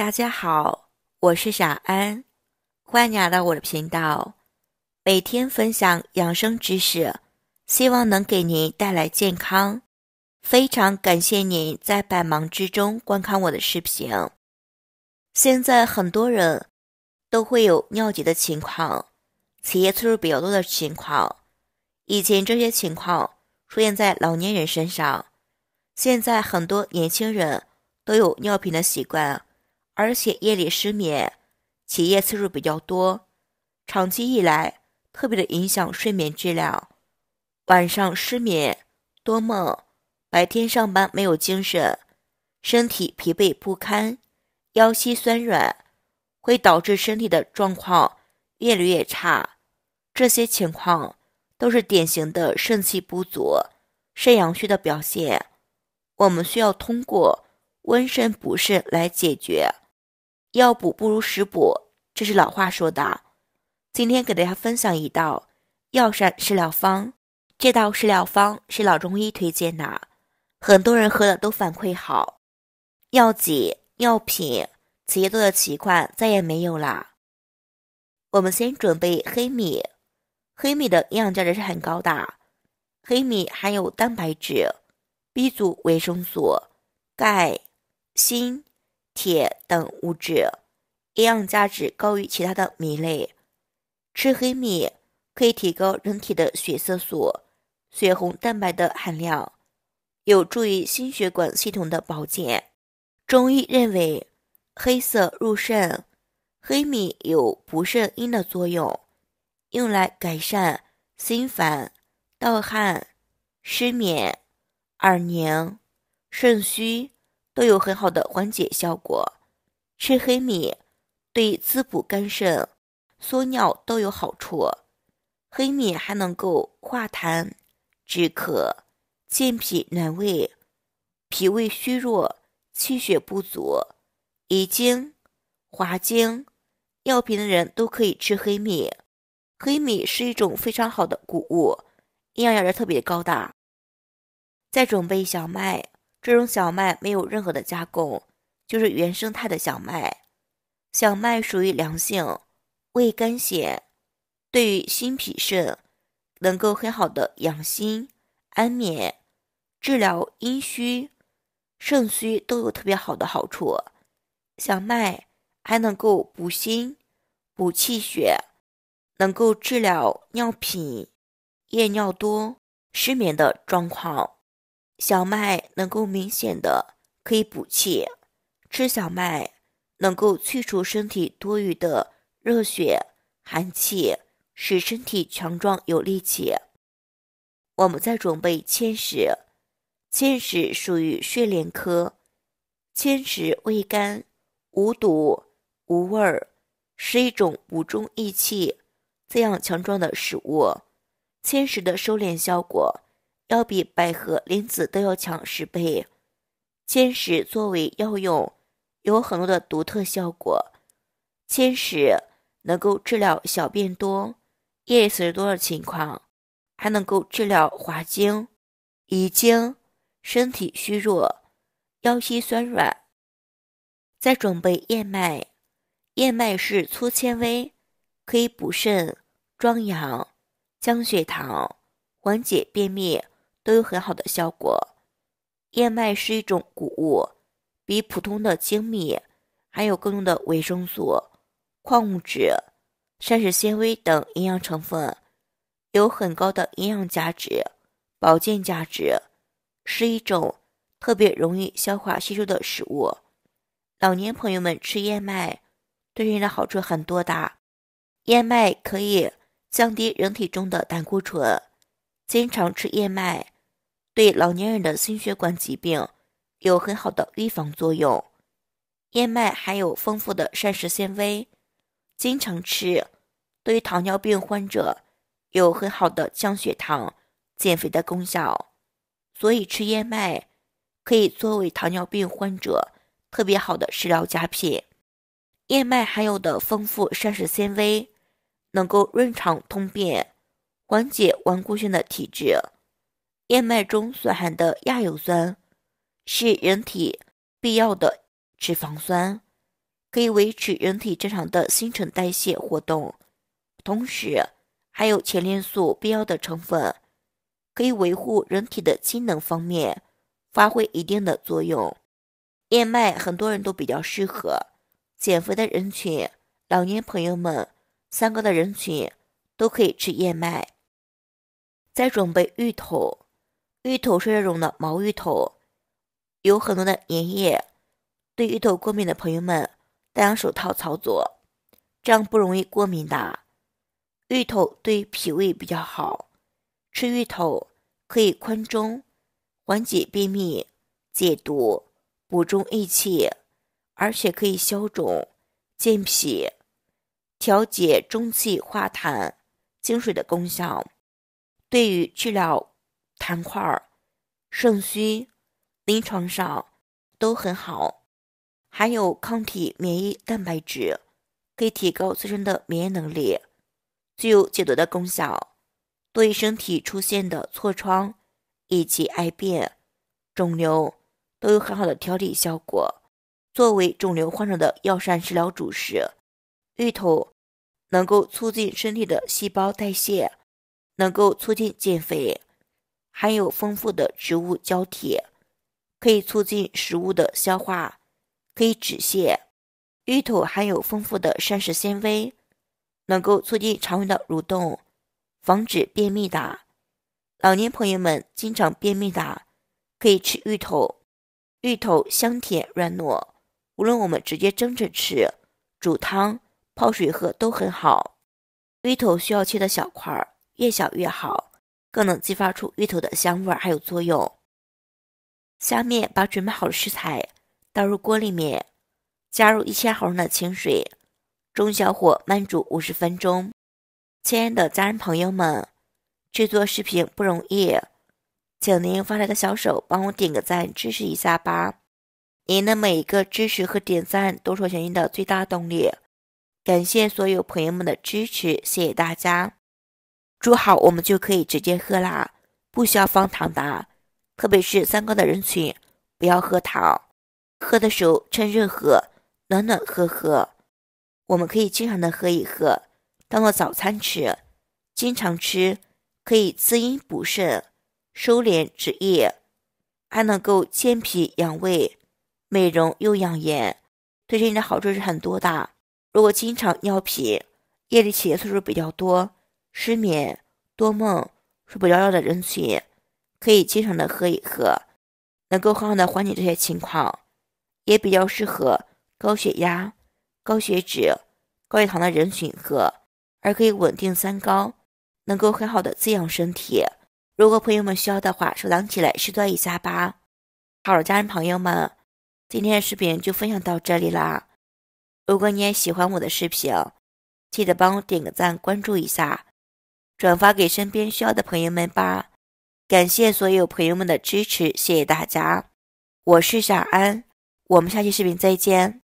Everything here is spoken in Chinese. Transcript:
大家好，我是小安，欢迎来到我的频道，每天分享养生知识，希望能给您带来健康。非常感谢您在百忙之中观看我的视频。现在很多人都会有尿急的情况，起夜次数比较多的情况。以前这些情况出现在老年人身上，现在很多年轻人都有尿频的习惯。而且夜里失眠，起夜次数比较多，长期以来特别的影响睡眠质量。晚上失眠多梦，白天上班没有精神，身体疲惫不堪，腰膝酸软，会导致身体的状况越来越差。这些情况都是典型的肾气不足、肾阳虚的表现。我们需要通过温肾补肾来解决。药补不如食补，这是老话说的。今天给大家分享一道药膳食疗方，这道食疗方是老中医推荐的，很多人喝了都反馈好，药剂、药品、企业做的习惯再也没有了。我们先准备黑米，黑米的营养价值是很高的，黑米含有蛋白质、B 族维生素、钙、锌。铁等物质，营养价值高于其他的米类。吃黑米可以提高人体的血色素、血红蛋白的含量，有助于心血管系统的保健。中医认为黑色入肾，黑米有补肾阴的作用，用来改善心烦、盗汗、失眠、耳鸣、肾虚。都有很好的缓解效果。吃黑米对滋补肝肾、缩尿都有好处。黑米还能够化痰、止咳、健脾、暖胃。脾胃虚弱、气血不足、遗精、滑精、尿频的人都可以吃黑米。黑米是一种非常好的谷物，营养价值特别高大。再准备小麦。这种小麦没有任何的加工，就是原生态的小麦。小麦属于凉性，味甘咸，对于心脾肾能够很好的养心安眠，治疗阴虚、肾虚都有特别好的好处。小麦还能够补心、补气血，能够治疗尿频、夜尿多、失眠的状况。小麦能够明显的可以补气，吃小麦能够去除身体多余的热血寒气，使身体强壮有力气。我们在准备芡实，芡实属于睡莲科，芡实味甘，无毒无味，是一种补中益气、滋养强壮的食物。芡实的收敛效果。要比百合、莲子都要强十倍。芡实作为药用，有很多的独特效果。芡实能够治疗小便多、夜食多的情况，还能够治疗滑精、遗精、身体虚弱、腰膝酸软。再准备燕麦，燕麦是粗纤维，可以补肾、壮阳、降血糖、缓解便秘。都有很好的效果。燕麦是一种谷物，比普通的精米含有更多的维生素、矿物质、膳食纤维等营养成分，有很高的营养价值、保健价值，是一种特别容易消化吸收的食物。老年朋友们吃燕麦，对人的好处很多的。燕麦可以降低人体中的胆固醇。经常吃燕麦，对老年人的心血管疾病有很好的预防作用。燕麦含有丰富的膳食纤维，经常吃，对于糖尿病患者有很好的降血糖、减肥的功效。所以，吃燕麦可以作为糖尿病患者特别好的食疗佳品。燕麦含有的丰富膳食纤维，能够润肠通便。缓解顽固性的体质，燕麦中所含的亚油酸是人体必要的脂肪酸，可以维持人体正常的新陈代谢活动，同时还有前列腺素必要的成分，可以维护人体的机能方面发挥一定的作用。燕麦很多人都比较适合，减肥的人群、老年朋友们、三高的人群都可以吃燕麦。再准备芋头，芋头是这种的毛芋头，有很多的粘液。对芋头过敏的朋友们，戴上手套操作，这样不容易过敏的。芋头对脾胃比较好，吃芋头可以宽中、缓解便秘、解毒、补中益气，而且可以消肿、健脾、调节中气、化痰、清水的功效。对于治疗痰块、肾虚，临床上都很好。含有抗体、免疫蛋白质，可以提高自身的免疫能力，具有解毒的功效。对身体出现的痤疮以及癌变、肿瘤都有很好的调理效果。作为肿瘤患者的药膳治疗主食，芋头能够促进身体的细胞代谢。能够促进减肥，含有丰富的植物胶体，可以促进食物的消化，可以止泻。芋头含有丰富的膳食纤维，能够促进肠胃的蠕动，防止便秘的。老年朋友们经常便秘的，可以吃芋头。芋头香甜软糯，无论我们直接蒸着吃、煮汤、泡水喝都很好。芋头需要切的小块儿。越小越好，更能激发出芋头的香味儿，还有作用。下面把准备好的食材倒入锅里面，加入一千毫升的清水，中小火慢煮五十分钟。亲爱的家人朋友们，制作视频不容易，请您发财的小手帮我点个赞支持一下吧！您的每一个支持和点赞都是我前进的最大动力，感谢所有朋友们的支持，谢谢大家。煮好我们就可以直接喝啦，不需要放糖的，特别是三高的人群不要喝糖。喝的时候趁热喝，暖暖喝喝。我们可以经常的喝一喝，当做早餐吃。经常吃可以滋阴补肾，收敛止夜，还能够健脾养胃，美容又养颜，对身体的好处是很多的。如果经常尿频，夜里起夜次数比较多。失眠、多梦、睡不着觉的人群可以经常的喝一喝，能够很好的缓解这些情况，也比较适合高血压、高血脂、高血糖的人群喝，而可以稳定三高，能够很好的滋养身体。如果朋友们需要的话，收藏起来试做一下吧。好了，家人朋友们，今天的视频就分享到这里啦。如果你也喜欢我的视频，记得帮我点个赞、关注一下。转发给身边需要的朋友们吧，感谢所有朋友们的支持，谢谢大家。我是小安，我们下期视频再见。